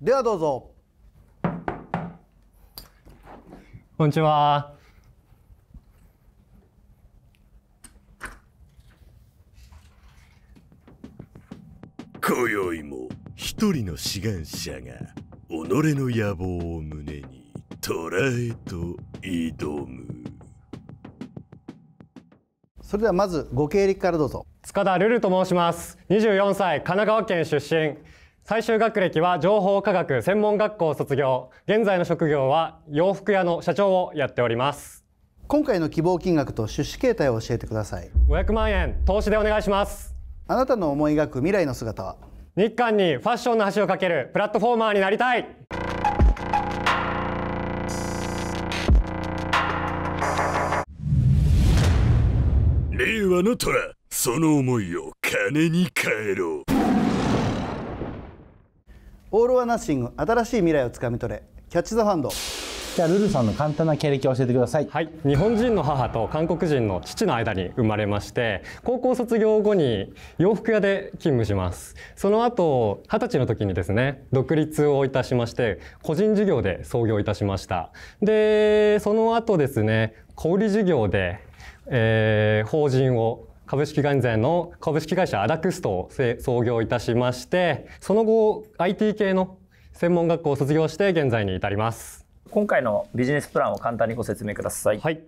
ではどうぞこんにちは今宵も一人の志願者が己の野望を胸に捕らえと挑むそれではまずご経歴からどうぞ塚田ルルと申します24歳神奈川県出身最終学歴は情報科学専門学校卒業現在の職業は洋服屋の社長をやっております今回の希望金額と出資形態を教えてください500万円投資でお願いしますあなたの思い描く未来の姿は日韓にファッションの橋を架けるプラットフォーマーになりたい令和の虎その思いを金に変えろオール・オア・ナッシング新しい未来をつかみ取れキャッチ・ザ・ファンドじゃあルルさんの簡単な経歴を教えてください、はい、日本人の母と韓国人の父の間に生まれまして高校卒業後に洋服屋で勤務しますその後二十歳の時にですね独立をいたしまして個人事業で創業いたしましたでその後ですね小売事業でえー、法人を株式の株式会社アダクストを創業いたしまして、その後 IT 系の専門学校を卒業して現在に至ります。今回のビジネスプランを簡単にご説明ください。はい。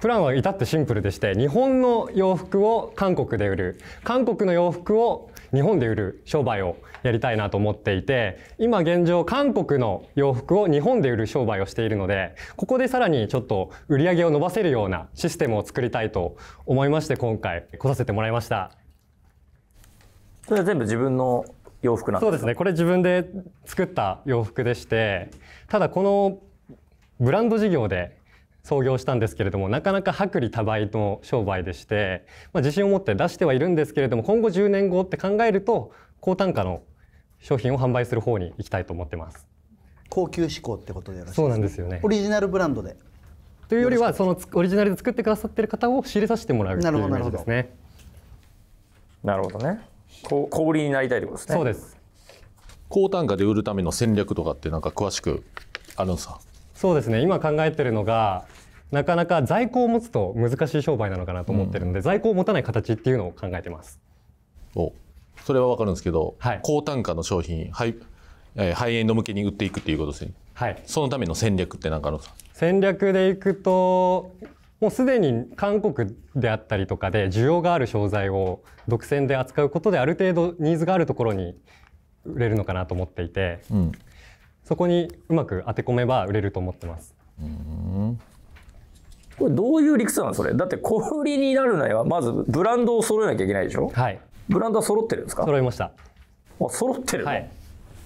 プランは至ってシンプルでして日本の洋服を韓国で売る韓国の洋服を日本で売る商売をやりたいなと思っていて今現状韓国の洋服を日本で売る商売をしているのでここでさらにちょっと売り上げを伸ばせるようなシステムを作りたいと思いまして今回来させてもらいましたそれは全部自分の洋服なんですかそうですねこれ自分で作った洋服でしてただこのブランド事業で創業したんですけれどもなかなか薄利多売の商売でして、まあ、自信を持って出してはいるんですけれども今後10年後って考えると高単価の商品を販売する方に行きたいと思ってます高級志向ってことでよろしいですか、そうなんですよねオリジナルブランドでというよりはそのオリジナルで作ってくださっている方を仕入れさせてもらうっていうイメージですねなるほどね小売りになりたいってことですねそうです高単価で売るための戦略とかってなんか詳しくあるんですかそうですね今考えてるのがなかなか在庫を持つと難しい商売なのかなと思ってるので、うん、在庫を持たない形っていうのを考えてますおそれは分かるんですけど、はい、高単価の商品ハイ,、えハイエンド向けに売っていくっていうことですね、はい、そのための戦略って何かあるんですか戦略でいくともうすでに韓国であったりとかで需要がある商材を独占で扱うことである程度ニーズがあるところに売れるのかなと思っていて、うん、そこにうまく当て込めば売れると思ってます。うんこれどういう理屈なのそれだって小売りになるにはまずブランドを揃えなきゃいけないでしょはいブランドは揃ってるんですか揃いましたあ揃ってる、はい、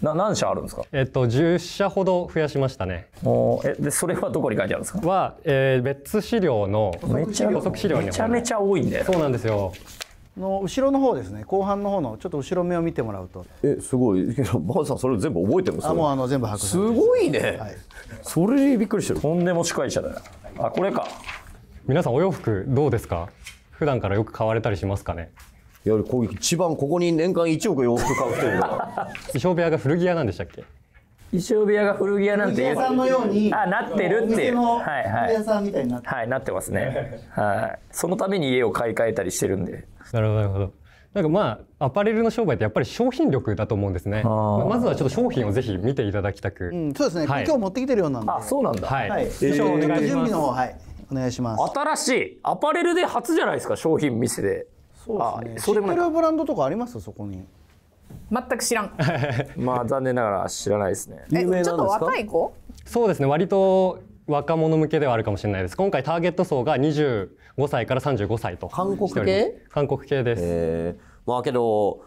な何社あるんですかえっと1社ほど増やしましたねおえでそれはどこに書いてあるんですかは、えー、別資料のめちゃめちゃ多いんで。そうなんですよの後ろの方ですね後半の方のちょっと後ろ目を見てもらうとえすごいけどバーさんそれ全部覚えてるんですかもうあの全部すごいね、はい、それびっくりしてるとんでも司会者だよあこれか皆さんお洋服どうですか普段からよく買われたりしますかねいやこう一番ここに年間1億洋服買うているから 衣装部屋が古着屋なんでしたっけ衣装部屋が古着屋なんてさんのようにあなってるってはいはい、はい、なってますね はいそのために家を買い替えたりしてるんでなるほどなるほどなんかまあアパレルの商売ってやっぱり商品力だと思うんですねまずはちょっと商品をぜひ見ていただきたく、うん、そうですね、はい、今日持ってきてるようなんであそうなんだはい、はい、えー、ちょっと準備の方はいお願いします新しいアパレルで初じゃないですか商品店でそうですね知っブランドとかありますそこに全く知らん まあ残念ながら知らないですね有ちょっと若い子そうですね割と若者向けではあるかもしれないです今回ターゲット層が25歳から35歳と韓国系韓国系です、えー、まあけど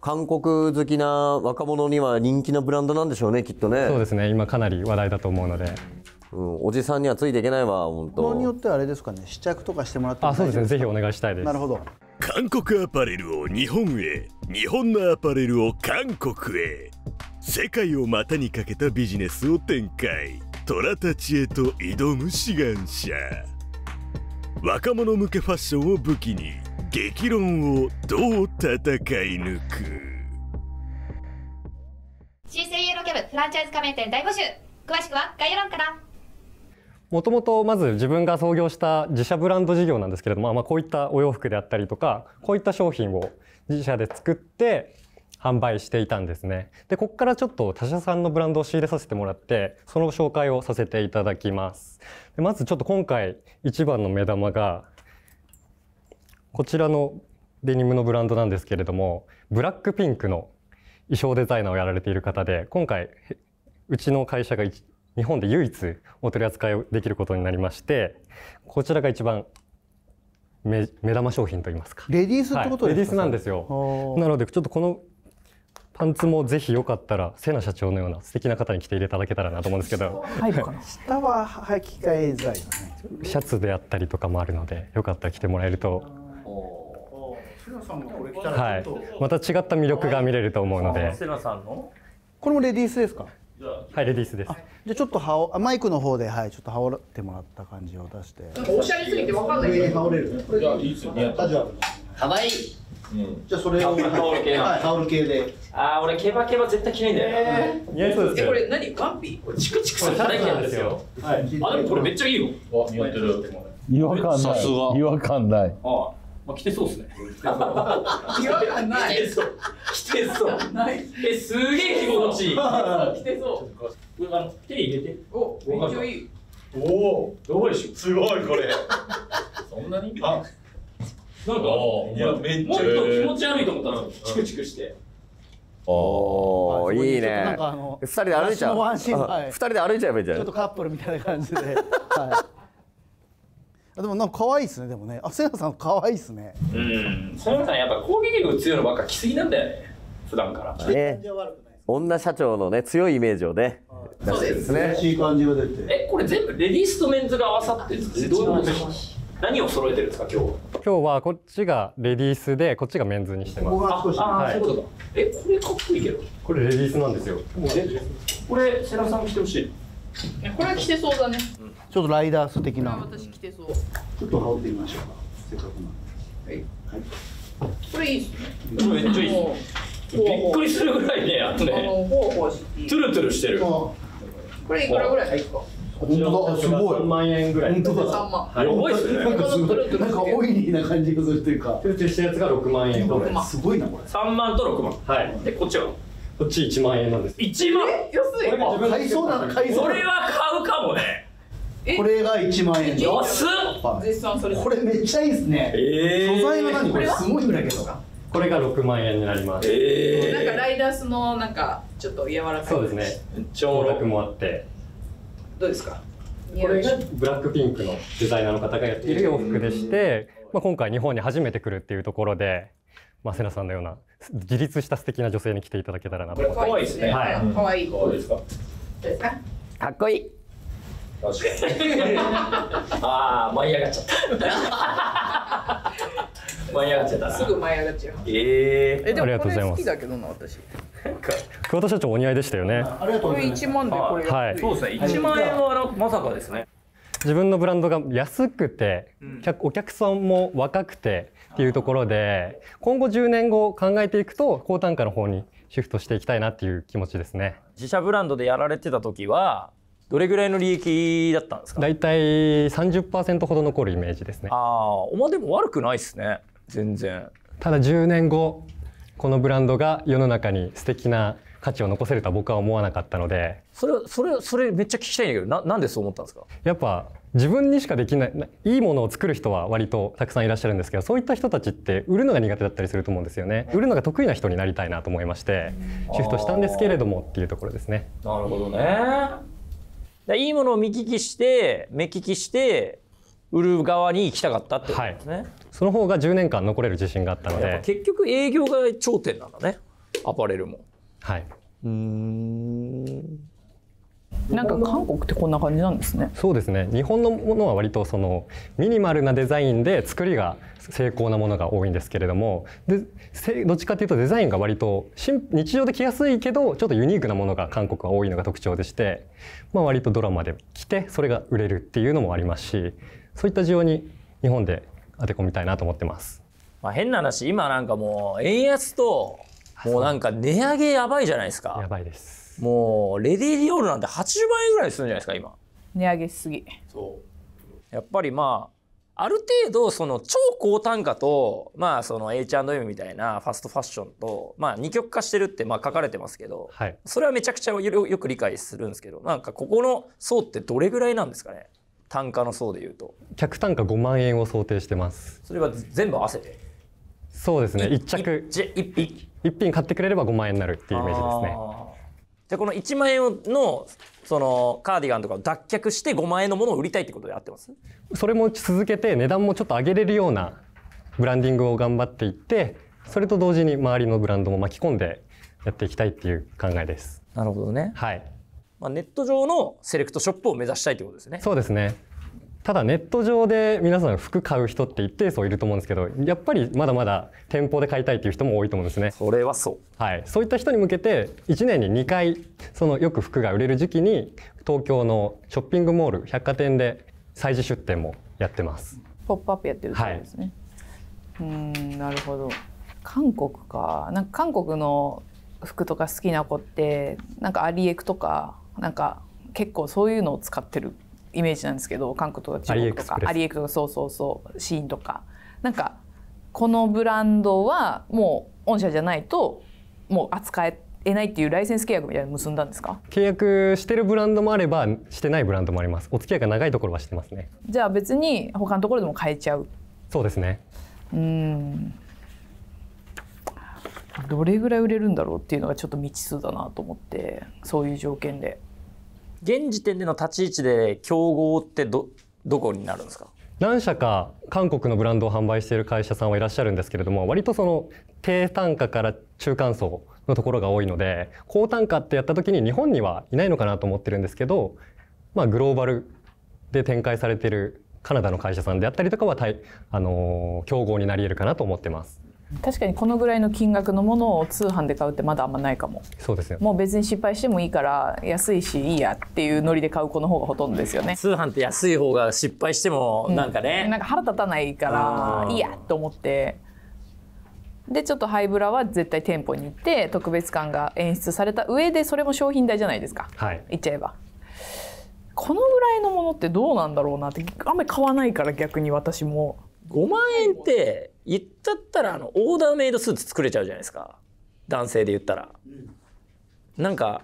韓国好きな若者には人気のブランドなんでしょうねきっとねそうですね今かなり話題だと思うのでうん、おじさんにはついていけないわ本当。ものによってはあれですかね試着とかしてもらってあそうですねぜひお願いしたいですなるほど韓国アパレルを日本へ日本のアパレルを韓国へ世界を股にかけたビジネスを展開虎たちへと挑む志願者若者向けファッションを武器に激論をどう戦い抜く新生イエローキャブフランチャイズ加盟店大募集詳しくは概要欄からもともとまず自分が創業した自社ブランド事業なんですけれども、まあ、こういったお洋服であったりとかこういった商品を自社で作って販売していたんですねでここからちょっと他社さんのブランドを仕入れさせてもらってその紹介をさせていただきますでまずちょっと今回一番の目玉がこちらのデニムのブランドなんですけれどもブラックピンクの衣装デザイナーをやられている方で今回うちの会社が日本で唯一お取り扱いできることになりましてこちらが一番目目玉商品といいますかレディースってことですか、はい、レディースなんですよなのでちょっとこのパンツもぜひよかったら瀬名社長のような素敵な方に着ていただけたらなと思うんですけど下は履き替え剤シャツであったりとかもあるのでよかったら着てもらえるとさん着たはい、また違った魅力が見れると思うので。セナさんの。これもレディースですか。はい、レディースです。じゃちょっと羽織マイクの方ではいちょっと羽織ってもらった感じを出して。おしゃれすぎてわかんない羽織れる。じゃいいっすよ。可愛いうん、じゃそれをタオル系はいタオル系で。ああ俺ケバケバ絶対着ないんだよ。似合いそうですけこれ何ガンピ？これチクチクするタイプなんですよ。はい。あでもこれめっちゃいいよ。似合ってる。違和感ない。違和感ない。ああ。あ、来てそうですね。違和感ない。来てそう。来てそう。ない。え、すげえ気持ちいい。来てそう。あの、手入れて。お、めっちゃいい。おお、どうでしょう。すごいこれ。そんなに？あ、なんか、いやめっちゃ。もっと気持ち悪いと思ったんチクチクして。おお、いいね。二人で歩いちゃう。二人で歩いちゃえばいいじゃん。ちょっとカップルみたいな感じで。はい。でもなんか可愛いですねでもねあセナさん可愛いですねうんセナさんやっぱ攻撃力強いのばっか来すぎなんだよね普段から、ね、女社長のね強いイメージをね、そうですねいい感じが出てえこれ全部レディースとメンズが合わさってどうす何を揃えてるんですか今日今日はこっちがレディースでこっちがメンズにしてますああ、はい、そういうことかえこれかっこいいけどこれレディースなんですよこれセナさん着てほしいこれは着てそうだねちょっとライダース的な私着てそうちょっと羽織ってみましょうかせっかくはい、はい、これいいですねめっちゃいいびっくりするぐらいねあとねトゥルトゥルしてるこれいくらぐらい入すか本当だ、すごい。3万円ぐらい。本当だ。3万。はばいっすね。なんかすごい、なんかオいにーな感じがするというか。トゥルトゥルしたやつが六万円ぐらい。すごいな、これ。三万と六万。はい。で、こっちはこっち一万円なんです。1万安い買いそうなの買いそう。これは買うかもね。これが1万円安っ、はい、これめっちゃいいですね、えー、素材は何これすごいんだけどこれが6万円になります、えー、なんかライダースのなんかちょっと柔らかいそうですね超楽もあってどうですかこれがブラックピンクのデザイナーの方がやっている洋服でして、まあ、今回日本に初めて来るっていうところで、まあ、瀬名さんのような自立した素敵な女性に来ていただけたらなと思ってかわいですね、はい、可愛いいかっこいい確かにああ舞い上がっちゃった 舞い上がっちゃったすぐ舞い上がっちゃうえー、えでもこれ好きだけどな私桑田社長お似合いでしたよねありがとうございますこれ1万でこれ、はい、そうですね一万円はまさかですね自分のブランドが安くて、お客さんも若くてっていうところで今後10年後考えていくと高単価の方にシフトしていきたいなっていう気持ちですね自社ブランドでやられてた時はどれぐらいの利益だったんですか大体30%ほど残るイメージですねああまあでも悪くないですね全然ただ10年後このブランドが世の中に素敵な価値を残せるとは僕は思わなかったのでそれそれそれめっちゃ聞きたいんだけどななんでそう思ったんですかやっぱ自分にしかできないいいものを作る人は割とたくさんいらっしゃるんですけどそういった人たちって売るのが苦手だったりすると思うんですよね売るのが得意な人になりたいなと思いましてシフトしたんですけれどもっていうところですねなるほどねだいいものを見聞きして目利きして売る側に行きたかったってことですね、はい、その方が10年間残れる自信があったので結局営業が頂点なんだねアパレルもはいうんなんか韓国ってこんな感じなんですね。そうですね。日本のものは割とそのミニマルなデザインで作りが成功なものが多いんですけれども、でどっちかっていうとデザインが割と日常で着やすいけどちょっとユニークなものが韓国は多いのが特徴でして、まあ割とドラマで着てそれが売れるっていうのもありますし、そういった需要に日本で当て込みたいなと思ってます。まあ変な話、今なんかもう円安と もうなんか値上げやばいじゃないですか。やばいです。もうレディー・ディオールなんて80万円ぐらいするんじゃないですか今。値上げしすぎ。そうやっぱりまあある程度その超高単価とまあその H&M みたいなファストファッションとまあ二極化してるってまあ書かれてますけど、はい、それはめちゃくちゃよく理解するんですけどなんかここの層ってどれぐらいなんですかね単価の層でいうと客単価5万円を想定してますそれは全部合わせてそうですね1着 1, 1, 1品買ってくれれば5万円になるっていうイメージですね。じゃこの1万円のそのカーディガンとかを脱却して5万円のものを売りたいってことであってますそれも続けて値段もちょっと上げれるようなブランディングを頑張っていってそれと同時に周りのブランドも巻き込んでやっていきたいっていう考えです。なるほどね。はい。まあ、ネット上のセレクトショップを目指したいということですね。そうですね。ただネット上で皆さん服買う人って一定数いると思うんですけどやっぱりまだまだ店舗で買いたいっていう人も多いと思うんですねそれはそうはいそういった人に向けて1年に2回そのよく服が売れる時期に東京のショッピングモール百貨店で催事出店もやってますポップアップやってるそうですね、はい、うんなるほど韓国かなんか韓国の服とか好きな子ってなんかアリエクとかなんか結構そういうのを使ってるイメージなんですけど韓国とか中国とかアリエクとかそうそうそうシーンとかなんかこのブランドはもう御社じゃないともう扱ええないっていうライセンス契約みたいな結んだんですか契約してるブランドもあればしてないブランドもありますお付き合いが長いところはしてますねじゃあ別に他のところでも変えちゃうそうですねうんどれぐらい売れるんだろうっていうのがちょっと未知数だなと思ってそういう条件で現時点での立ち位置で競合ってどどこになるんですか何社か韓国のブランドを販売している会社さんはいらっしゃるんですけれども割とその低単価から中間層のところが多いので高単価ってやった時に日本にはいないのかなと思ってるんですけど、まあ、グローバルで展開されてるカナダの会社さんであったりとかはあのー、競合になり得るかなと思ってます。確かにこのぐらいの金額のものを通販で買うってまだあんまないかもそうですよ、ね、もう別に失敗してもいいから安いしいいやっていうノリで買う子の方がほとんどですよね通販って安い方が失敗してもなんかね、うん、なんか腹立たないからいいやと思ってでちょっとハイブラは絶対店舗に行って特別感が演出された上でそれも商品代じゃないですか、はい、言っちゃえばこのぐらいのものってどうなんだろうなってあんまり買わないから逆に私も5万円って言っちゃったらあのオーダーメイドスーツ作れちゃうじゃないですか男性で言ったら。なんか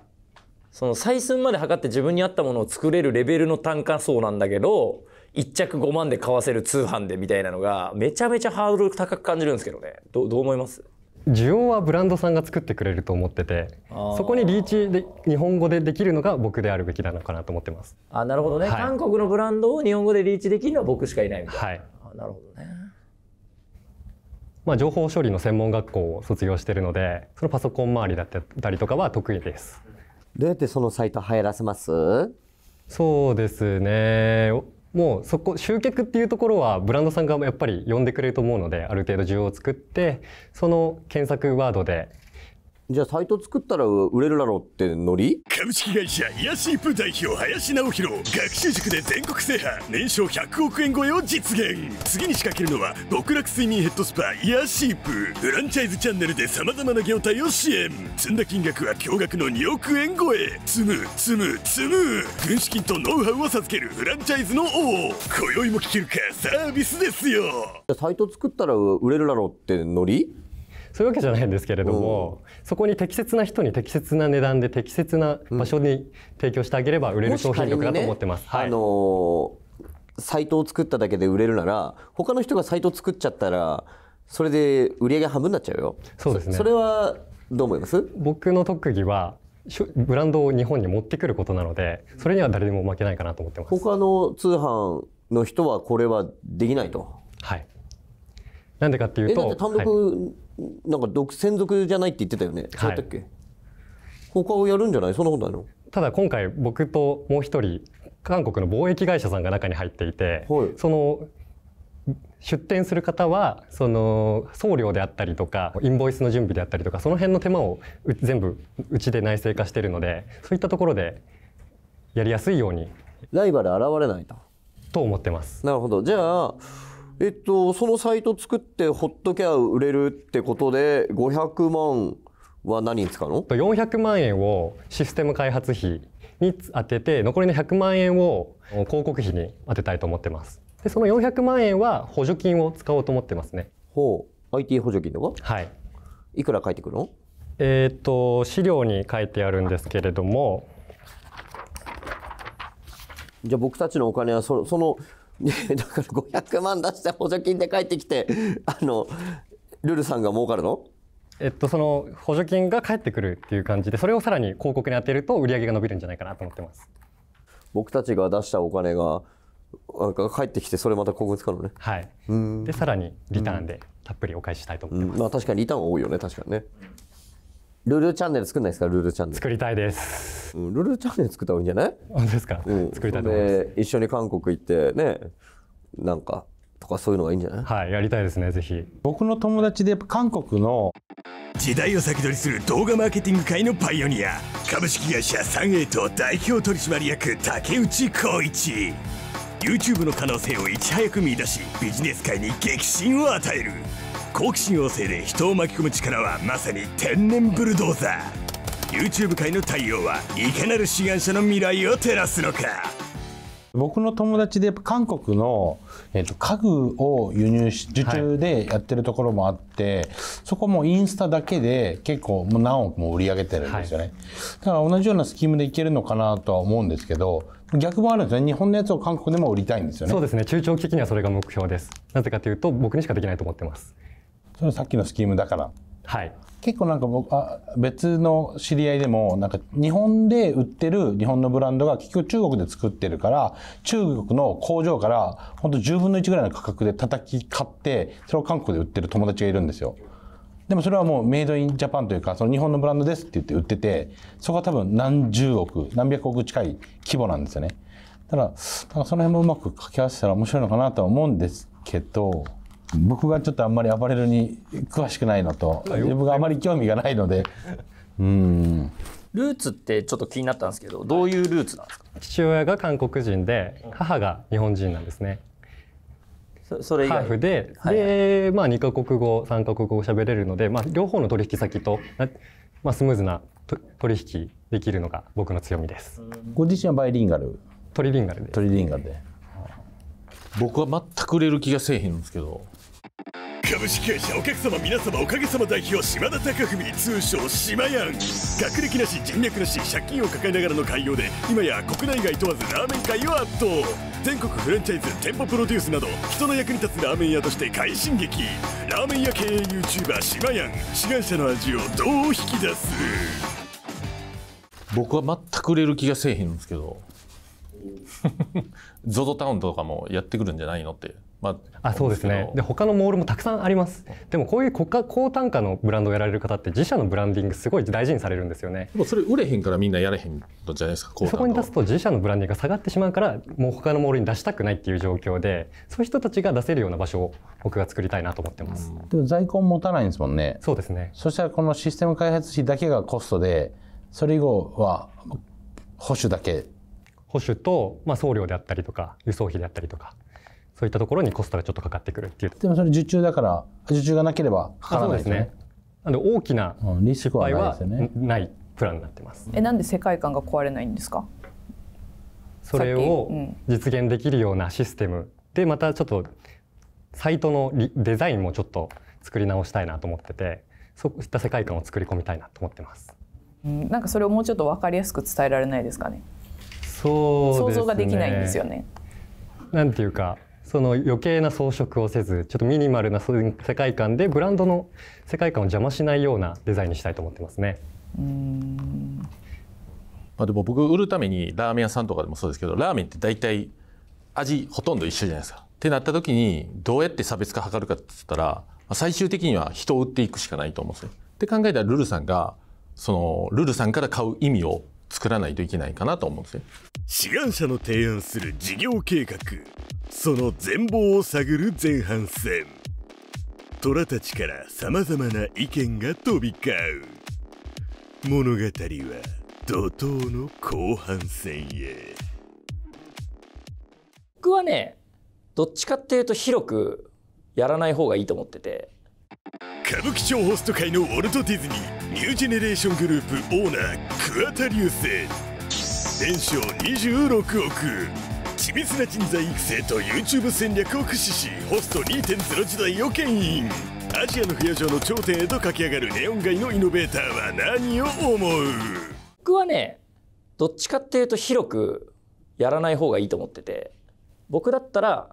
その採寸まで測って自分に合ったものを作れるレベルの単価そうなんだけど一着5万で買わせる通販でみたいなのがめちゃめちゃハードル高く感じるんですけどねどどう思います需要はブランドさんが作ってくれると思っててそこにリーチで日本語でできるのが僕であるべきなのかなと思ってますあなるほどね、はい、韓国のブランドを日本語でリーチできるのは僕しかいないみたいな、はい、なるほどねまあ、情報処理の専門学校を卒業してるのでそのパソコン周りだったりとかは得意ですどうやってそのサイト入らせますそうですねもうそこ集客っていうところはブランドさんがやっぱり呼んでくれると思うのである程度需要を作ってその検索ワードでじゃあサイト作ったら売れるだろうってノリ株式会社イヤシープ代表林直弘学習塾で全国制覇年商100億円超えを実現次に仕掛けるのは極楽睡眠ヘッドスパイヤシープフランチャイズチャンネルでさまざまな業態を支援積んだ金額は驚愕の2億円超え積む積む積む軍資金とノウハウを授けるフランチャイズの王今宵も聞けるかサービスですよサイト作ったら売れるだろうってノリそういうわけじゃないんですけれども、そこに適切な人に適切な値段で適切な場所に提供してあげれば売れる商品力だと思ってます。ね、はい、あのー、サイトを作っただけで売れるなら他の人がサイトを作っちゃったらそれで売り上げ半分になっちゃうよ。そうですねそれはどう思います僕の特技はブランドを日本に持ってくることなのでそれには誰でも負けないかなと思ってます他の通販の人はこれはできないとはいなんでかっていうと単独、はい、なんか独専属じゃないって言ってたよねそうだっけ、はい、他をやるんじゃないそんなことないのただ今回僕ともう一人韓国の貿易会社さんが中に入っていて、はい、その出店する方はその送料であったりとかインボイスの準備であったりとかその辺の手間を全部うちで内製化しているのでそういったところでやりやすいようにライバル現れないとと思ってますなるほどじゃあえっと、そのサイト作ってほっとケア売れるってことで500万は何に使うの ?400 万円をシステム開発費に当てて残りの100万円を広告費に当てたいと思ってますでその400万円は補助金を使おうと思ってますねほう IT 補助金とかはいいくら書いてくるのえー、っと資料に書いてあるんですけれどもじゃあ僕たちのお金はそそのだから500万出して補助金で帰ってきて、あの、ルルさんが儲かるのえっと、その補助金が返ってくるっていう感じで、それをさらに広告に当てると売り上げが伸びるんじゃないかなと思ってます。僕たちが出したお金が、な返ってきて、それまた広告使うのね。はい。で、さらにリターンでたっぷりお返ししたいと思ってます。うん、まあ、確かにリターン多いよね、確かにね。ルルチャンネル作んないですかルルチャンネル作りたいです、うん、ルルチャンネル作った方がいいんじゃない本当ですか、うん、作りたいと思います一緒に韓国行ってねなんかとかそういうのがいいんじゃないはいやりたいですねぜひ僕の友達で韓国の時代を先取りする動画マーケティング界のパイオニア株式会社サンエイト代表取締役竹内浩一 YouTube の可能性をいち早く見出しビジネス界に激震を与える好奇心旺盛で人を巻き込む力はまさに天然ブルドーザー YouTube 界の太陽はいかなる志願者の未来を照らすのか僕の友達で韓国の、えー、と家具を輸入し受注でやってるところもあって、はい、そこもインスタだけで結構もう何億も売り上げてるんですよね、はい、だから同じようなスキームでいけるのかなとは思うんですけど逆もあるんですね日本のやつを韓国でも売りたいんですよねそうですね中長期的にはそれが目標ですなぜかというと僕にしかできないと思ってますそはさっきのスキームだから。はい結構なんか僕あ別の知り合いでもなんか日本で売ってる日本のブランドが結局中国で作ってるから中国の工場からほんと10分の1ぐらいの価格で叩き買ってそれを韓国で売ってる友達がいるんですよでもそれはもうメイドインジャパンというかその日本のブランドですって言って売っててそこは多分何十億何百億近い規模なんですよねただなんその辺もうまく掛け合わせたら面白いのかなとは思うんですけど僕がちょっとあんまりアパレルに詳しくないのと僕があまり興味がないのでうんルーツってちょっと気になったんですけどどういうルーツなんですか父親が韓国人で母が日本人なんですねそそれ以外ハーフで、はい、で、まあ、2か国語3か国語喋れるので、まあ、両方の取引先と、まあ、スムーズな取引できるのが僕の強みですご自身はバイリンガルトリリンガルでトリリンガルで僕は全く売れる気がせえへんんですけど株式会社お客様皆様おかげさま代表島田貴文通称島やん学歴なし人脈なし借金を抱えながらの開業で今や国内外問わずラーメン界を圧倒全国フランチャイズ店舗プロデュースなど人の役に立つラーメン屋として快進撃ラーメン屋経営 YouTuber 島やん志願者の味をどう引き出す僕は全く売れる気がせえへんんですけど ゾ o z タウンとかもやってくるんじゃないのってまあ、あそうですねで他のモールもたくさんありますでもこういう国家高単価のブランドをやられる方って自社のブランディングすごい大事にされるんですよねでもそれ売れへんからみんなやれへんのじゃないですかそこに出すと自社のブランディングが下がってしまうからもう他のモールに出したくないっていう状況でそういう人たちが出せるような場所を僕が作りたいなと思ってます、でも在庫持たないんですもんねそうですねそしたらこのシステム開発費だけがコストでそれ以後は保守だけ保守と、まあ、送料であったりとか輸送費であったりとかそういったところにコストがちょっとかかってくるっていうでもそれ受注だから受注がなければかからないですねなので大きなリスクはないプランになってます、えなんで世界観が壊れないんですかそれを実現できるようなシステムでまたちょっとサイトのデザインもちょっと作り直したいなと思っててそういった世界観を作り込みたいなと思ってます、うん、なんかそれをもうちょっと分かりやすく伝えられないですかねそう、ね、想像ができないんですよねなんていうかその余計な装飾をせずちょっとミニマルな世界観でブランドの世界観を邪魔しないようなデザインにしたいと思ってますね。まあ、でも僕売るためにラーメン屋さんとかでもそうですけどラーメンって大体味ほとんど一緒じゃないですか。ってなった時にどうやって差別化図るかって言ったら最終的には人を売っていくしかないと思うんですよ。って考えたらルルさんがそのルルさんから買う意味を作らないといけないかなと思うんですよ志願者の提案する事業計画その全貌を探る前半戦虎たちからさまざまな意見が飛び交う物語は怒涛の後半戦へ僕はねどっちかっていうと広くやらない方がいいと思ってて歌舞伎町ホスト界のウォルト・ディズニーニュージェネレーショングループオーナー桑田流星年商26億緻密な人材育成と YouTube 戦略を駆使しホスト2.0時代を牽引アジアの不夜城の頂点へと駆け上がるネオン街のイノベーターは何を思う僕はねどっちかっていうと広くやらない方がいいと思ってて僕だったら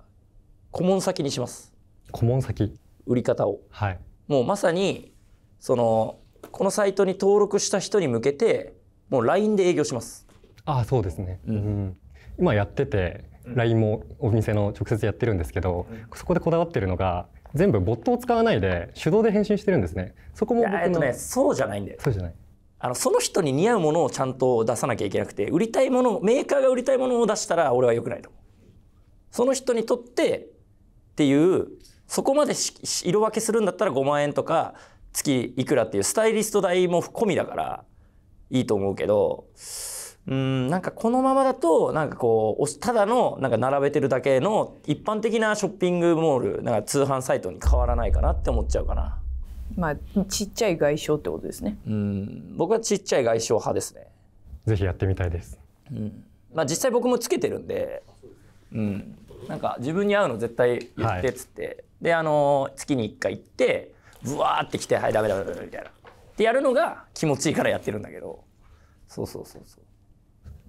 顧問先にします顧問先売り方を、はい、もうまさにそのこのサイトに登録した人に向けてもう LINE で営業します。あそうですね、うん、今やってて LINE もお店の直接やってるんですけど、うん、そこでこだわってるのが全部ボットを使わないで手動で返信してるんですね。そこも僕の、えっとね、そうじゃないんでそうじゃない。あのその人に似合うものをちゃんと出さなきゃいけなくて売りたいものメーカーが売りたいものを出したら俺はよくないと思う。その人にとってっていうそこまで色分けするんだったら5万円とか月いくらっていうスタイリスト代も込みだからいいと思うけど、うん、なんかこのままだと、なんかこう、ただの、なんか並べてるだけの一般的なショッピングモール、なんか通販サイトに変わらないかなって思っちゃうかな。まあ、ちっちゃい外傷ってことですね。うん、僕はちっちゃい外傷派ですね。ぜひやってみたいです。うん。まあ実際僕もつけてるんで、うん。なんか自分に合うの絶対言ってっつって、はい、であの月に1回行ってブワーって来て「はいダメダメダメ」みたいな。ってやるのが気持ちいいからやってるんだけどそうそうそうそう。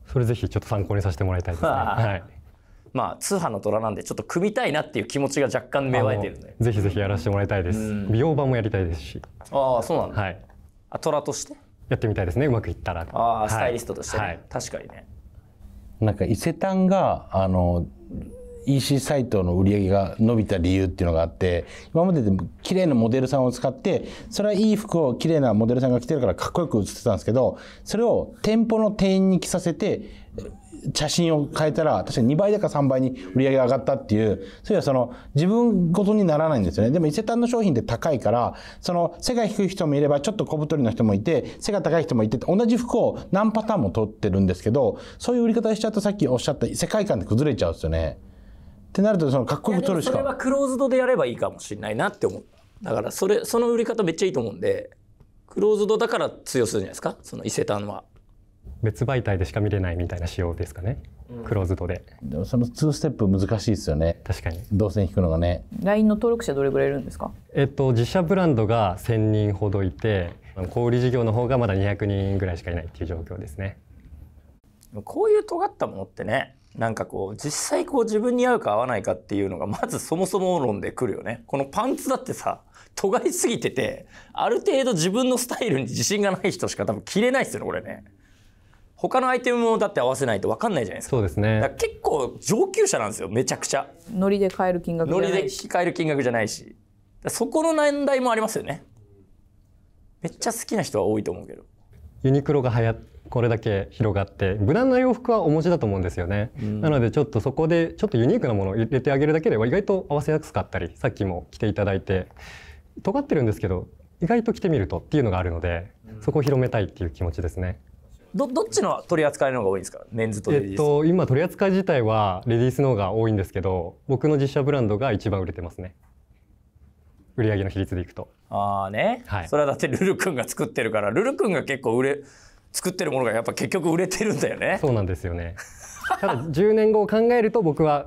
それぜひちょっと参考にさせてもらいたいですね。はいまあ、通販の虎なんでちょっと組みたいなっていう気持ちが若干芽生えてるでぜひぜひやらせてもらいたいです、うん、美容版もやりたいですしああそうなんだ、はい、あ虎としてやってみたいですねうまくいったらああ、スタイリストとして、ねはい、確かにねなんか伊勢丹があの EC サイトの売り上げが伸びた理由っていうのがあって今まででも綺麗なモデルさんを使ってそれはいい服を綺麗なモデルさんが着てるからかっこよく写ってたんですけどそれを店舗の店員に着させて写真を変えたら、確か2倍だか3倍に売り上げが上がったっていう、それはその自分ごとにならないんですよね。でも伊勢丹の商品って高いから、その背が低い人もいれば、ちょっと小太りの人もいて、背が高い人もいて、同じ服を何パターンも取ってるんですけど、そういう売り方しちゃうとさっきおっしゃった世界観って崩れちゃうんですよね。ってなるとそのかっこよく撮るしかそれはクローズドでやればいいかもしれないなって思うだからそれその売り方めっちゃいいと思うんでクローズドだから通用するんじゃないですかその伊勢丹は別媒体でしか見れないみたいな仕様ですかね、うん、クローズドででもその2ステップ難しいですよね確かに動線引くのがね LINE の登録者どれぐらいいるんですかえっと自社ブランドが1000人ほどいて小売事業の方がまだ200人ぐらいしかいないっていう状況ですねこういう尖ったものってねなんかこう、実際こう自分に合うか合わないかっていうのが、まずそもそも論で来るよね。このパンツだってさ、尖りすぎてて、ある程度自分のスタイルに自信がない人しか多分着れないですよね、これね。他のアイテムもだって合わせないと分かんないじゃないですか。そうですね。結構上級者なんですよ、めちゃくちゃ。ノリで買える金額ノリで買える金額じゃないし。そこの難題もありますよね。めっちゃ好きな人は多いと思うけど。ユニクロがはやこれだけ広がって無難な洋服はお持ちだと思うんですよね、うん、なのでちょっとそこでちょっとユニークなものを入れてあげるだけでは意外と合わせやすかったりさっきも着ていただいて尖ってるんですけど意外と着てみるとっていうのがあるので、そこを広めたいっていう気持ちですね。どどっちの取り扱いの方が多いんですかメンズとえっと、今取り扱い自体はレディースの方が多いんですけど僕の実写ブランドが一番売れてますね売上の比率でいくとああね、はい、それはだってルル君が作ってるからルル君が結構売れ作ってるものがやっぱ結局売れてるんだよねそうなんですよねただ10年後を考えると僕は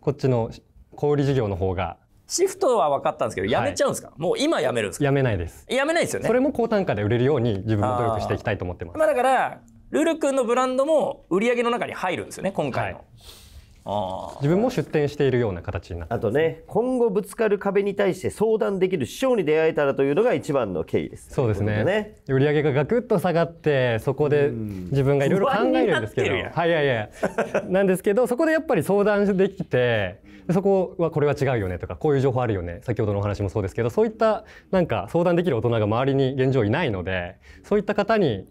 こっちの小売事業の方がシフトは分かったんですけど、やめちゃうんですか、はい、もう今やめるんですかやめないです。やめないですよね。それも高単価で売れるように自分も努力していきたいと思ってます。あまあだから、ルル君のブランドも売り上げの中に入るんですよね、今回の。はい自分も出店しているような形になって、ね、あとね今後ぶつかる壁に対して相談できる師匠に出会えたらというのが一番の経緯です、ね、そうですねね売上がガクッと下がってそこで自分がいろいろ考えるんですけどはいいやいやなんですけどそこでやっぱり相談できてそこはこれは違うよねとかこういう情報あるよね先ほどのお話もそうですけどそういったなんか相談できる大人が周りに現状いないのでそういった方に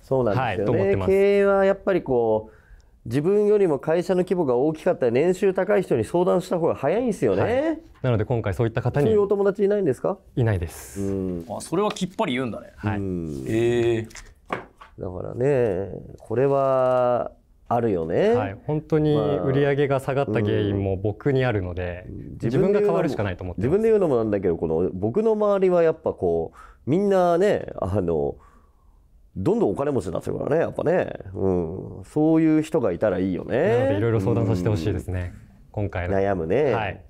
そうなんですよね、はい、経営はやっぱりこう自分よりも会社の規模が大きかったり年収高い人に相談した方が早いんですよね、はい、なので今回そういった方にそういうお友達いないんですかいないですあそれはきっぱり言うんだねはいええー、だからねこれはあるよね、はい、本当に売り上げが下がった原因も僕にあるので、まあうん、自分が変わるしかないと思って自分で言うのもなんだけどこの僕の周りはやっぱこうみんなねあのどんどんお金持ちになってるからね、やっぱね。うん。そういう人がいたらいいよね。いろいろ相談させてほしいですね。うん、今回悩むね。はい。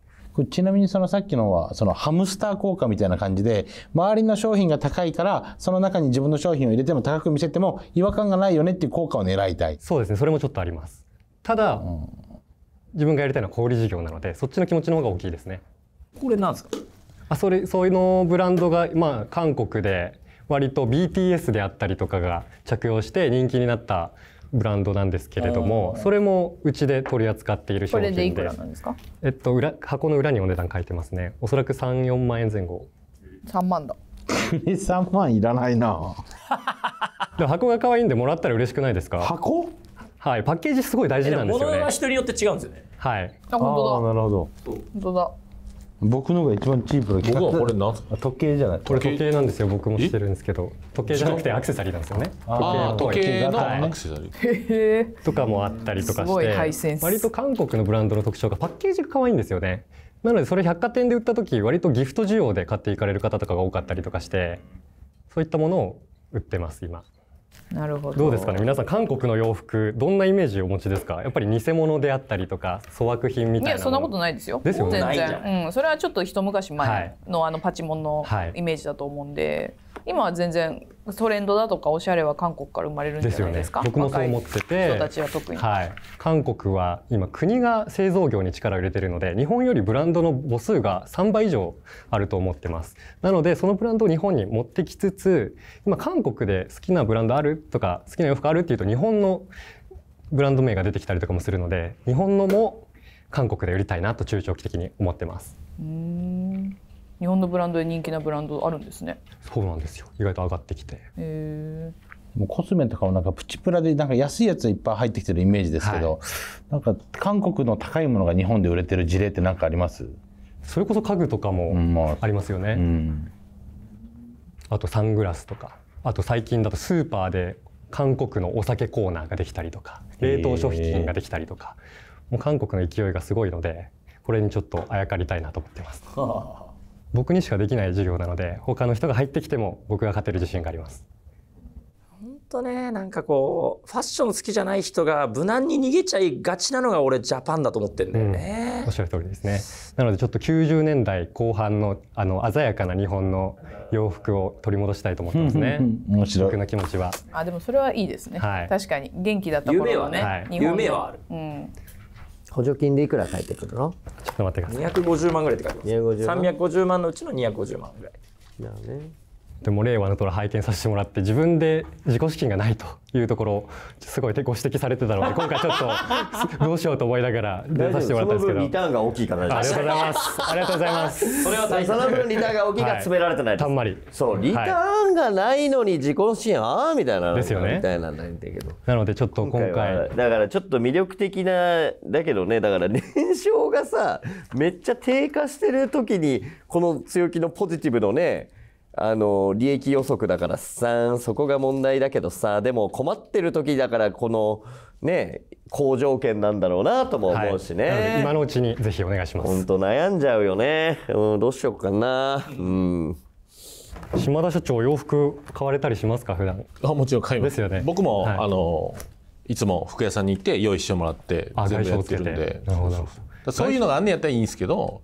ちなみにそのさっきのは、そのハムスター効果みたいな感じで、周りの商品が高いから、その中に自分の商品を入れても高く見せても違和感がないよねっていう効果を狙いたい。そうですね。それもちょっとあります。ただ、うん、自分がやりたいのは小売事業なので、そっちの気持ちの方が大きいですね。これなんですかあ、それ、そういうのブランドが、まあ、韓国で割と BTS であったりとかが着用して人気になったブランドなんですけれども、それもうちで取り扱っている商品で。でえっと裏箱の裏にお値段書いてますね。おそらく三四万円前後。三万だ。三万いらないな。で箱が可愛いんでもらったら嬉しくないですか？箱？はい、パッケージすごい大事なんですよね。物は人によって違うんですよね。はい。あ、本当だ。なるほど。本当だ。僕のが一番チープな僕はこれなんすか時計じゃないこれ時計なんですよ僕もしてるんですけど時計じゃなくてアクセサリーなんですよねああ時計のアクセサリー、はい、とかもあったりとかして割と韓国のブランドの特徴がパッケージが可愛いんですよねなのでそれ百貨店で売った時割とギフト需要で買っていかれる方とかが多かったりとかしてそういったものを売ってます今なるほどどうですかね皆さん韓国の洋服どんなイメージをお持ちですかやっぱり偽物であったりとか粗悪品みたいないやそんなことないですよですよね全然、うん、それはちょっと一昔前の、はい、あのパチモンのイメージだと思うんで、はい、今は全然トレンドだとかおしゃれは韓国から生まれるんじゃないですか、ね、僕もそう思ってて人たちは特に、はい、韓国は今国が製造業に力を入れてるので日本よりブランドの母数が3倍以上あると思ってますなのでそのブランドを日本に持ってきつつ今韓国で好きなブランドあるとか好きな洋服あるっていうと日本のブランド名が出てきたりとかもするので日本のも韓国で売りたいなと中長期的に思ってますうん日本のブランドで人気なブランドあるんですねそうなんですよ意外と上がってきてへもうコスメとかもなんかプチプラでなんか安いやついっぱい入ってきてるイメージですけど、はい、なんか韓国の高いものが日本で売れてる事例って何かありますそれこそ家具とかもありますよね、うん、あとサングラスとかあと最近だとスーパーで韓国のお酒コーナーができたりとか冷凍食品ができたりとか、もう韓国の勢いがすごいのでこれにちょっとあやかりたいなと思ってます。はあ僕にしかできない授業なので他の人が入ってきても僕が勝てる自信があります。本当ねなんかこうファッション好きじゃない人が無難に逃げちゃいがちなのが俺ジャパンだと思ってるんだよね、うん、おっしゃる通りですねなのでちょっと90年代後半のあの鮮やかな日本の洋服を取り戻したいと思ってますね、うんう面白い僕の気持ちはあでもそれはいいですね、はい、確かに元気だった頃のね、ねはい、夢はある、うん補助金でいくら返ってくるのちょっと待ってください250万ぐらいって書いてます350万のうちの250万ぐらいなるねでも令和の虎拝見させてもらって自分で自己資金がないというところすごいご指摘されてたので今回ちょっと どうしようと思いながら出させてもらったんですけどリターンが大きいからありがとうございますありがとうございますそれは大その分リターンが大きいか詰められてない、はい、たんまりそうリターンがないのに自己資金ああみたいなですよねみたいなんだけどなのでちょっと今回だからちょっと魅力的なだけどねだから年商がさめっちゃ低下してる時にこの強気のポジティブのねあの利益予測だからさそこが問題だけどさでも困ってる時だからこのね好条件なんだろうなとも思うしね、はい、今のうちにぜひお願いします本当悩んじゃうよね、うん、どうしようかなうん島田社長洋服買われたりしますか普段あもちろん買いますよね僕も、はい、あのいつも服屋さんに行って用意してもらって全部やってるんでそういうのがあんねやったらいいんですけど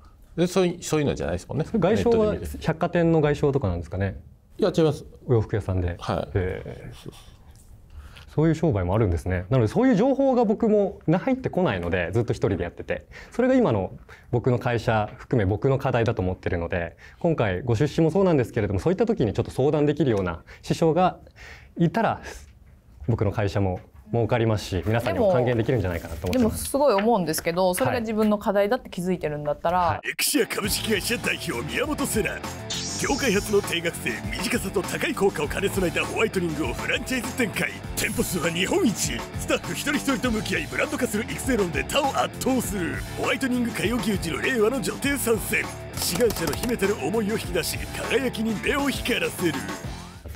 そういうそういうのじゃないですもんね外商は百貨店の外商とかなんですかねいや違いますお洋服屋さんで、はい、えー、そういう商売もあるんですねなのでそういう情報が僕も入ってこないのでずっと一人でやっててそれが今の僕の会社含め僕の課題だと思ってるので今回ご出資もそうなんですけれどもそういった時にちょっと相談できるような師匠がいたら僕の会社も儲かりますし皆さんにも還元できるんじゃないかなと思ってでもすごい思うんですけどそれが自分の課題だって気づいてるんだったら、はい、エクシア株式会社代表宮本瀬奈業界初の定額制短さと高い効果を兼ね備えたホワイトニングをフランチャイズ展開店舗数は日本一スタッフ一人一人と向き合いブランド化する育成論で他を圧倒するホワイトニング界を牛耳る令和の女帝参戦志願者の秘めたる思いを引き出し輝きに目を光らせる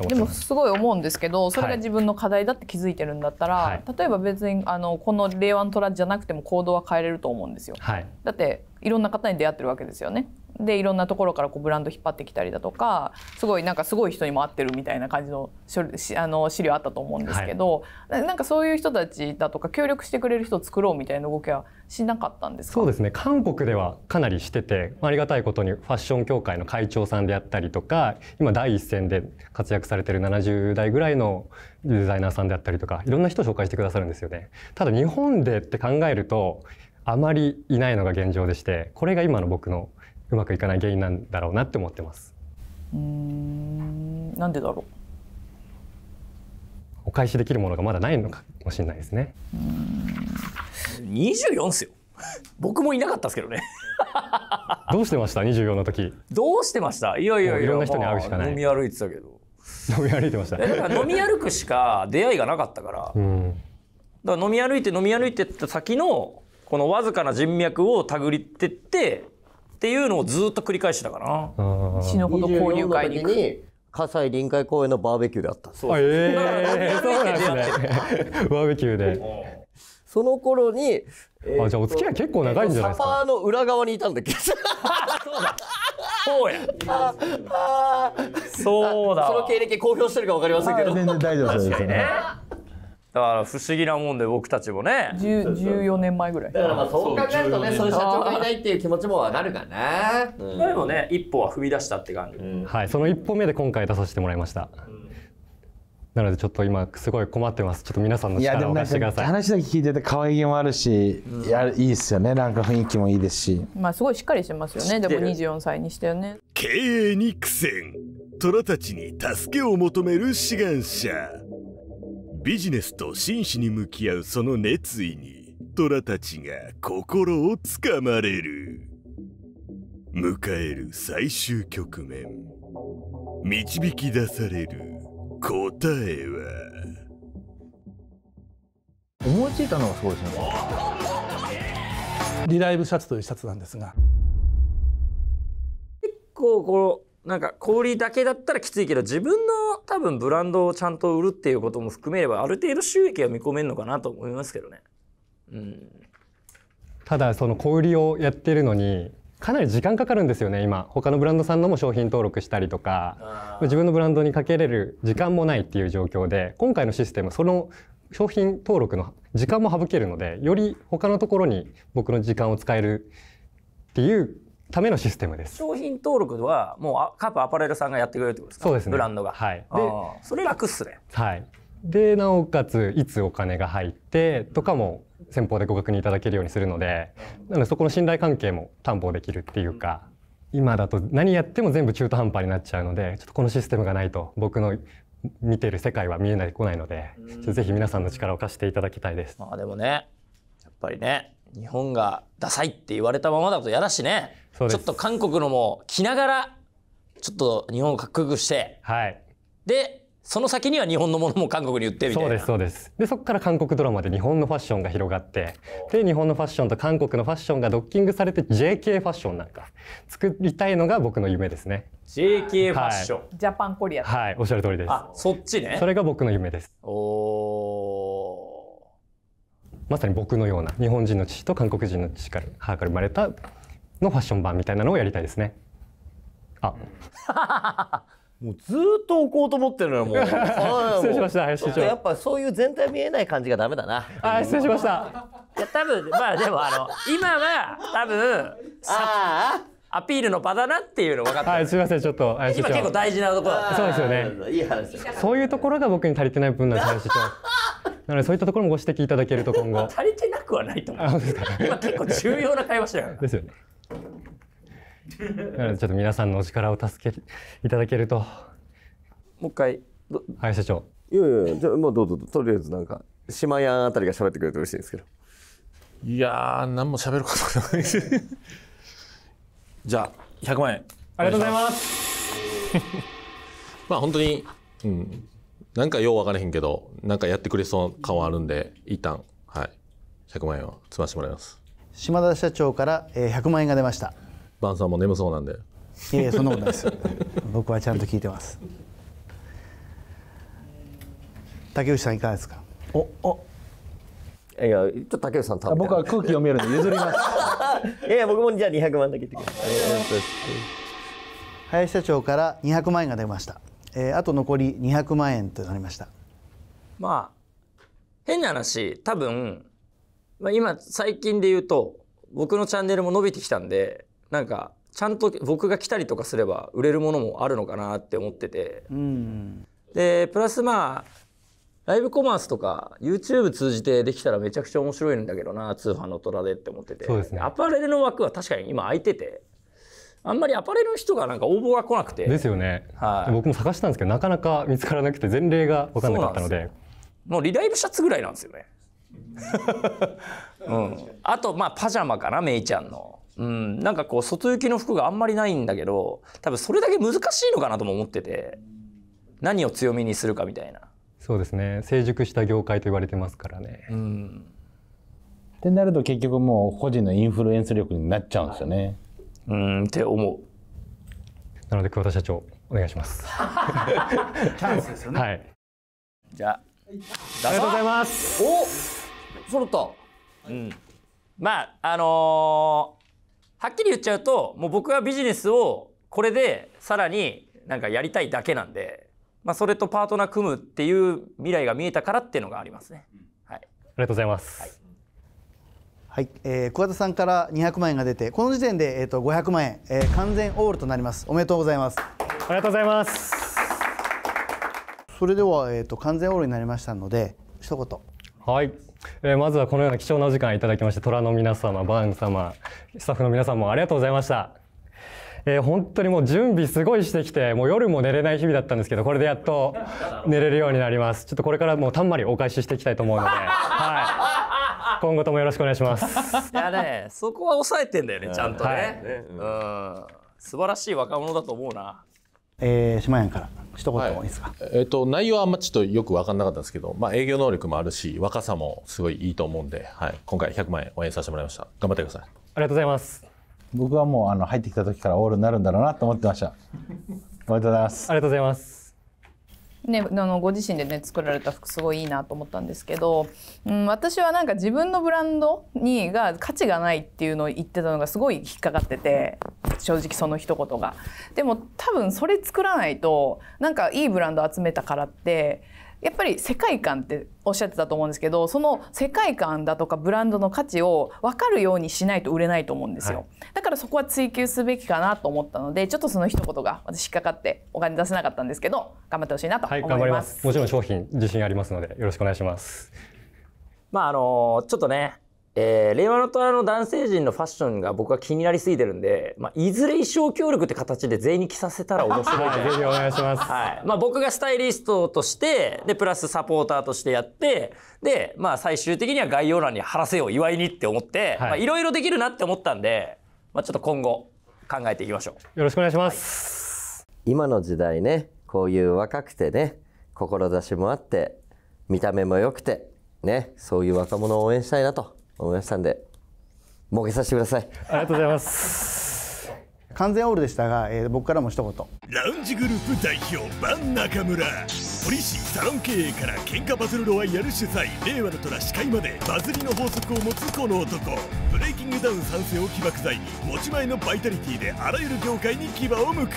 でもすごい思うんですけどそれが自分の課題だって気づいてるんだったら、はい、例えば別にあのこの令和の虎じゃなくても行動は変えれると思うんですよ、はい、だっていろんな方に出会ってるわけですよねでいろんなところからこうブランド引っ張ってきたりだとかすごいなんかすごい人にも合ってるみたいな感じのあの資料あったと思うんですけど、はい、なんかそういう人たちだとか協力してくれる人を作ろうみたいな動きはしなかったんですかそうですね韓国ではかなりしててありがたいことにファッション協会の会長さんであったりとか今第一線で活躍されてる70代ぐらいのデザイナーさんであったりとかいろんな人紹介してくださるんですよね。ただ日本でって考えるとあまりいないのが現状でしてこれが今の僕のうまくいかない原因なんだろうなって思ってます。うんなんでだろうお返しできるものがまだないのかもしれないですね。二十四ですよ僕もいなかったですけどね どうしてました二十四の時どうしてましたいやいやいろんな人に会うしかない、飲み歩いてたけど飲み歩いてました飲み歩くしか出会いがなかったから、うん、だから飲み歩いて飲み歩いてた先のこのわずかな人脈をたぐりってってっていうのをずっと繰り返してたかな死ぬほど交流会に行く。葛西臨海公園のバーベキューであったですえー、そバーベキューで。その頃に、えー、あじゃあお付き合い結構長いんじゃないですか。えー、サーの裏側にいたんだっけ。そうだ。そうや。そうだ。その経歴公表してるかわかりませんけど。全然大丈夫です。ね。だから不思議なもんで僕たちもね14年前ぐらいだからまあそう考えるとねそういう社長がいないっていう気持ちもわかるかな、うん、でもね一歩は踏み出したって感じ、うん、はいその一歩目で今回出させてもらいました、うん、なのでちょっと今すごい困ってますちょっと皆さんの力を貸してください話だけ聞いてて可愛げもあるし、いやいいっすよねなんか雰囲気もいいですしまあすごいしっかりしてますよねでも24歳にしてよね経営に苦戦虎たちに助けを求める志願者ビジネスと真摯に向き合うその熱意に虎たちが心をつかまれる迎える最終局面導き出される答えは思いついたのはそうですね リライブシャツというシャツなんですが結構こなんか小売だけだったらきついけど自分の多分ブランドをちゃんと売るっていうことも含めればある程度収益は見込めるのかなと思いますけどね。うん、ただその小売をやってるのにかなり時間かかるんですよね今他のブランドさんのも商品登録したりとか自分のブランドにかけれる時間もないっていう状況で今回のシステムその商品登録の時間も省けるのでより他のところに僕の時間を使えるっていうためのシステムです。商品登録はもう各アパレルさんがやってくれるってことですか。そうですね。ブランドが。はい。で、それ楽っすね。はい。でなおかついつお金が入ってとかも先方でご確認いただけるようにするので、なのでそこの信頼関係も担保できるっていうか。今だと何やっても全部中途半端になっちゃうのでちょっとこのシステムがないと僕の見てる世界は見えないこないので、ぜひ皆さんの力を貸していただきたいです。まあでもね、やっぱりね、日本がダサいって言われたままだと嫌だしねちょっと韓国のも着ながらちょっと日本をかっこよくして、はい、でその先には日本のものも韓国に売ってみたいなそうですそうですでそこから韓国ドラマで日本のファッションが広がってで日本のファッションと韓国のファッションがドッキングされて JK ファッションなんか作りたいのが僕の夢ですね JK ファッション、はい、ジャパンコリアはいおっしゃる通りですあそっちねそれが僕の夢ですおおまさに僕のような日本人の父と韓国人の父から母から生まれたのファッション版みたいなのをやりたいですねあ もうずっと置こうと思ってるのよもう 失礼しました林市長やっぱそういう全体見えない感じがダメだなあ失礼しました いや多分まあでもあの今は多分あアピールの場だなっていうの分かった。はい、すみません、ちょっと。今結構大事なところ。そうですよね。いい話。そういうところが僕に足りてない分なんです、林市長。なのでそういったところもご指摘いただけると今後 足りてなくはないと思うですか結構重要な会話してるですよねなのちょっと皆さんのお力を助けいただけるともう一回はい社長いやいやじゃあもうどうぞとりあえずなんか島屋あたりが喋ってくれて嬉しいですけどいやー何も喋ることないです じゃあ100万円ありがとうございます まあ本当に、うん、なんかよう分からへんけど、なんかやってくれそう感はあるんで、一旦、はい、100万円を積ましてもらいます。島田社長から、えー、100万円が出ました。晩さんも眠そうなんで。いえ、いそんなことないです。僕はちゃんと聞いてます。竹内さんいかがですか。お、お。いや、ちょっと竹内さん多分。僕は空気読めるんで譲ります。いやいや、僕もじゃあ200万だけ言ってください。林社長から200万円が出ました。えー、あと残り200万円となりましたまあ変な話多分、まあ、今最近で言うと僕のチャンネルも伸びてきたんでなんかちゃんと僕が来たりとかすれば売れるものもあるのかなって思ってて、うん、でプラスまあライブコマースとか YouTube 通じてできたらめちゃくちゃ面白いんだけどな通販の虎でって思ってて、ね、アパレルの枠は確かに今空いててあんまりアパレルの人がなんか応募が来なくて。ですよね。はい。僕も探したんですけど、なかなか見つからなくて、前例が分かんなかったので。もうリライブシャツぐらいなんですよね。うん。あと、まあ、パジャマかな、めいちゃんの。うん、なんかこう外行きの服があんまりないんだけど多分それだけ難しいのかなとも思ってて何を強みにするかみたいなそうですね成熟した業界と言われてますからね。うんってなると結局もう個人のインフルエンス力になっちゃうんですよね。うんって思うなので桑田社長お願いしますチャンスですよね、はい、じゃあありがとうございますお揃った、うん、まああのー、はっきり言っちゃうともう僕はビジネスをこれでさらになんかやりたいだけなんで、まあ、それとパートナー組むっていう未来が見えたからっていうのがありますね。はい、ありがとうございます、はいはい、えー、桑田さんから200万円が出てこの時点で、えーと、500万円、えー、完全オールとなりますおめでとうございますありがとうございますそれでは、えーと、と完全オールになりましたので一言はい、えー、まずはこのような貴重なお時間いただきまして虎の皆様バーン様スタッフの皆さんもありがとうございましたえー、本当にもう準備すごいしてきてもう夜も寝れない日々だったんですけどこれでやっと寝れるようになりますちょっとこれからもうたんまりお返ししていきたいと思うので、はい今後ともよろしくお願いします。いやね、そこは抑えてんだよね、ちゃんとね。素晴らしい若者だと思うな。えー、島屋から一言、はい、いですか、えーと、と内容はあんまちょっとよく分かんなかったんですけど、まあ、営業能力もあるし若さもすごいいいと思うんで、はい、今回100万円応援させてもらいました頑張ってくださいありがとうございます僕はもうあの入ってきた時からオールになるんだろうなと思ってましたおめでとうございますありがとうございますね、あのご自身でね作られた服すごいいいなと思ったんですけど、うん、私はなんか自分のブランドにが価値がないっていうのを言ってたのがすごい引っかかってて正直その一言が。でも多分それ作らないとなんかいいブランド集めたからってやっぱり世界観っておっしゃってたと思うんですけどその世界観だとかブランドの価値を分かるようにしないと売れないと思うんですよ、はい、だからそこは追求すべきかなと思ったのでちょっとその一言が私引っかかってお金出せなかったんですけど頑張ってほしいなと思います,、はい頑張りますもちろん商品自信ありますのでよろしくお願いしますまああのちょっとねえー、令和の虎の男性陣のファッションが僕は気になりすぎてるんで、まあ、いずれ衣装協力って形で全員に着させたら面白いんで。ぜひお願いします。はい。まあ、僕がスタイリストとして、で、プラスサポーターとしてやって、で、まあ、最終的には概要欄に貼らせよう、祝いにって思って、はい、まあ、いろいろできるなって思ったんで、まあ、ちょっと今後、考えていきましょう。よろしくお願いします。はい、今の時代ね、こういう若くてね、志もあって、見た目も良くて、ね、そういう若者を応援したいなと。思いましたんで儲けさせてくださいありがとうございます完全オールでしたが、えー、僕からも一言ラウンジグループ代表番中村シーサロン経営から喧嘩バズルロワイヤル主催令和の虎司会までバズりの法則を持つこの男ブレイキングダウン賛成を起爆剤に持ち前のバイタリティであらゆる業界に牙を向く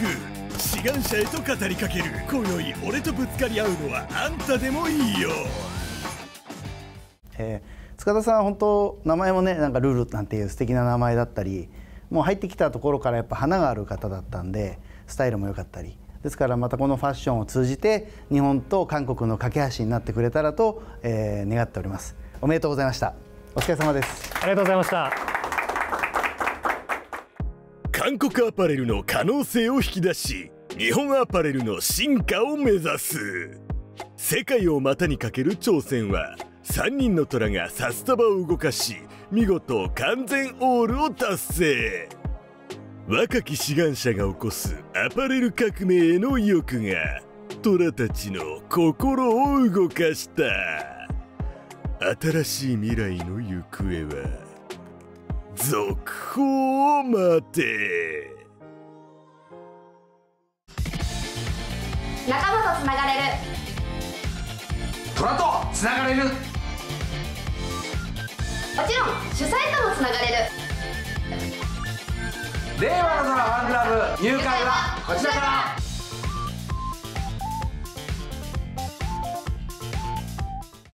志願者へと語りかける今宵俺とぶつかり合うのはあんたでもいいよえー塚田さん本当名前もねなんかルールなんていう素敵な名前だったりもう入ってきたところからやっぱ花がある方だったんでスタイルも良かったりですからまたこのファッションを通じて日本と韓国の架け橋になってくれたらと、えー、願っておりますおめでとうございましたお疲れ様ですありがとうございました韓国アパレルの可能性を引き出し日本アパレルの進化を目指す世界を股にかける挑戦は3人の虎が札束を動かし見事完全オールを達成若き志願者が起こすアパレル革命への意欲が虎たちの心を動かした新しい未来の行方は続報を待て仲間とつながれる虎とつながれるもちろん主催ともつながれる令和の空ファンクラブ入会はこちらから